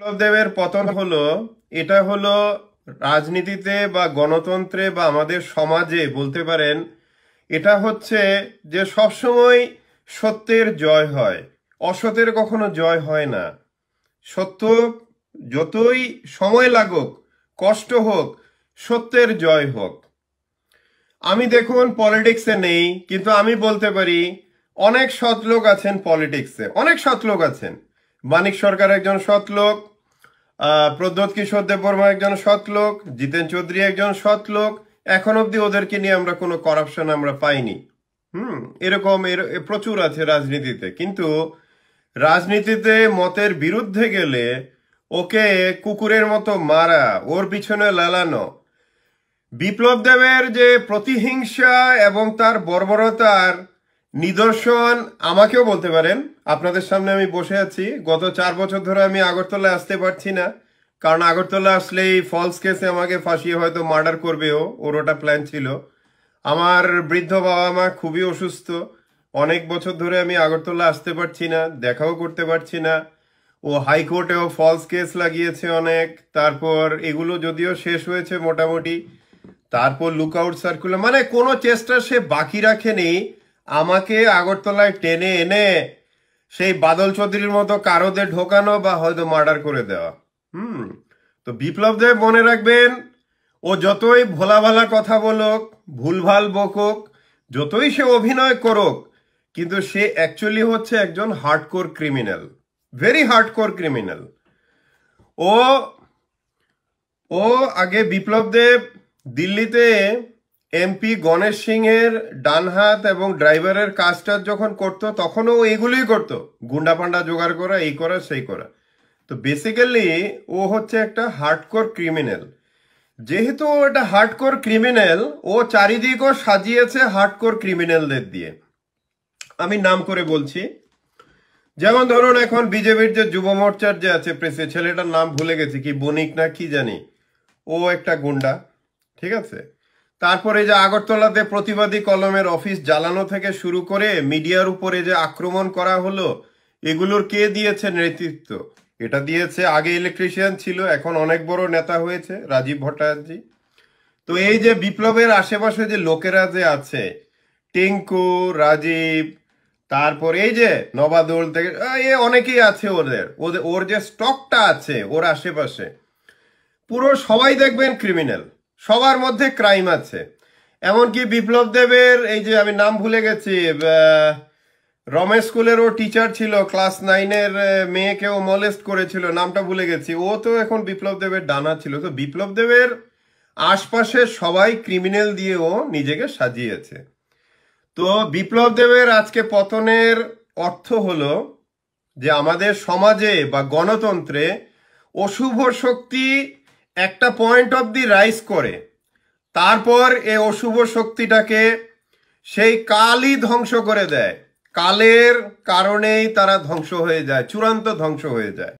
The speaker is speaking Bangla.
বিপ্লব দেবের পতন হলো এটা হলো রাজনীতিতে বা গণতন্ত্রে বা আমাদের সমাজে বলতে পারেন এটা হচ্ছে যে সবসময় সত্যের জয় হয় অসতের কখনো জয় হয় না সত্য যতই সময় লাগুক কষ্ট হোক সত্যের জয় হোক আমি দেখুন পলিটিক্সে নেই কিন্তু আমি বলতে পারি অনেক সৎ লোক আছেন পলিটিক্সে অনেক সৎ লোক আছেন মানিক সরকার একজন সৎ লোক প্রদ্যোত কিশোর দেববর্মা একজন সৎ লোক জিতেন চৌধুরী একজন সৎ লোক এখন অবধি ওদেরকে নিয়ে আমরা কোনো করাপশন আমরা পাইনি হুম এরকম এর প্রচুর আছে রাজনীতিতে কিন্তু রাজনীতিতে মতের বিরুদ্ধে গেলে ওকে কুকুরের মতো মারা ওর পিছনে লালানো বিপ্লব দেবের যে প্রতিহিংসা এবং তার বর্বরতার নিদর্শন আমাকেও বলতে পারেন আপনাদের সামনে আমি বসে আছি গত চার বছর ধরে আমি আগরতলায় আসতে পারছি না কারণ আগরতলা আসলেই ফলস কেসে আমাকে ফাঁসিয়ে হয়তো মার্ডার করবে ও ওর ওটা প্ল্যান ছিল আমার বৃদ্ধ বাবা মা খুবই অসুস্থ অনেক বছর ধরে আমি আগরতলা আসতে পারছি না দেখাও করতে পারছি না ও হাইকোর্টেও ফলস কেস লাগিয়েছে অনেক তারপর এগুলো যদিও শেষ হয়েছে মোটামুটি তারপর লুকআউট সার্কুলার মানে কোনো চেষ্টা সে বাকি রাখেনি আমাকে আগরতলায় টেনে এনে সেই বাদল চৌধুরীর মতো কারোদের ঢোকানো বা হয়তো মার্ডার করে দেওয়া হুম তো বিপ্লব দেব মনে রাখবেন ও যতই ভোলা ভালা কথা বলুক ভুলভাল বকুক যতই সে অভিনয় করুক কিন্তু সে অ্যাকচুয়ালি হচ্ছে একজন hardcore criminal very hardcore criminal ও ও আগে বিপ্লব দেব দিল্লিতে এমপি গণেশ সিং এর ডানহাত এবং ড্রাইভারের কাজটা যখন করত তখনও এগুলোই করত গুন্ডা পান্ডা জোগাড় করা এই করা সেই করা তো বেসিক্যালি ও হচ্ছে একটা হার্ডকোর ক্রিমিনাল যেহেতু ও এটা হার্ডকোর ক্রিমিনাল ও চারিদিকও সাজিয়েছে হার্ডকোর ক্রিমিনালদের দিয়ে আমি নাম করে বলছি যেমন ধরুন এখন বিজেপির যে যুব মোর্চার যে আছে প্রেসে ছেলেটার নাম ভুলে গেছি কি বণিক না কি জানি ও একটা গুন্ডা ঠিক আছে তারপরে যে আগরতলাতে প্রতিবাদী কলমের অফিস জ্বালানো থেকে শুরু করে মিডিয়ার উপরে যে আক্রমণ করা হলো এগুলোর কে দিয়েছে নেতৃত্ব এটা দিয়েছে আগে ইলেকট্রিশিয়ান ছিল এখন অনেক বড় নেতা হয়েছে রাজীব ভট্টাচার্য তো এই যে বিপ্লবের আশেপাশে যে লোকেরা যে আছে টিঙ্কু রাজীব তারপর এই যে নবাদোল থেকে এ অনেকেই আছে ওদের ওদের ওর যে স্টকটা আছে ওর আশেপাশে পুরো সবাই দেখবেন ক্রিমিনাল সবার মধ্যে ক্রাইম আছে এমনকি বিপ্লব দেবের এই যে আমি নাম ভুলে গেছি রমেশ স্কুলের ও টিচার ছিল ক্লাস নাইনের মেয়েকেও মলেস্ট করেছিল নামটা ভুলে গেছি ও তো এখন বিপ্লব দেবের ডানা ছিল তো বিপ্লব দেবের আশপাশে সবাই ক্রিমিনাল দিয়ে ও নিজেকে সাজিয়েছে তো বিপ্লব দেবের আজকে পতনের অর্থ হলো যে আমাদের সমাজে বা গণতন্ত্রে অশুভ শক্তি একটা পয়েন্ট অব দি রাইস করে তারপর এ অশুভ শক্তিটাকে সেই কালই ধ্বংস করে দেয় কালের কারণেই তারা ধ্বংস হয়ে যায় চূড়ান্ত ধ্বংস হয়ে যায়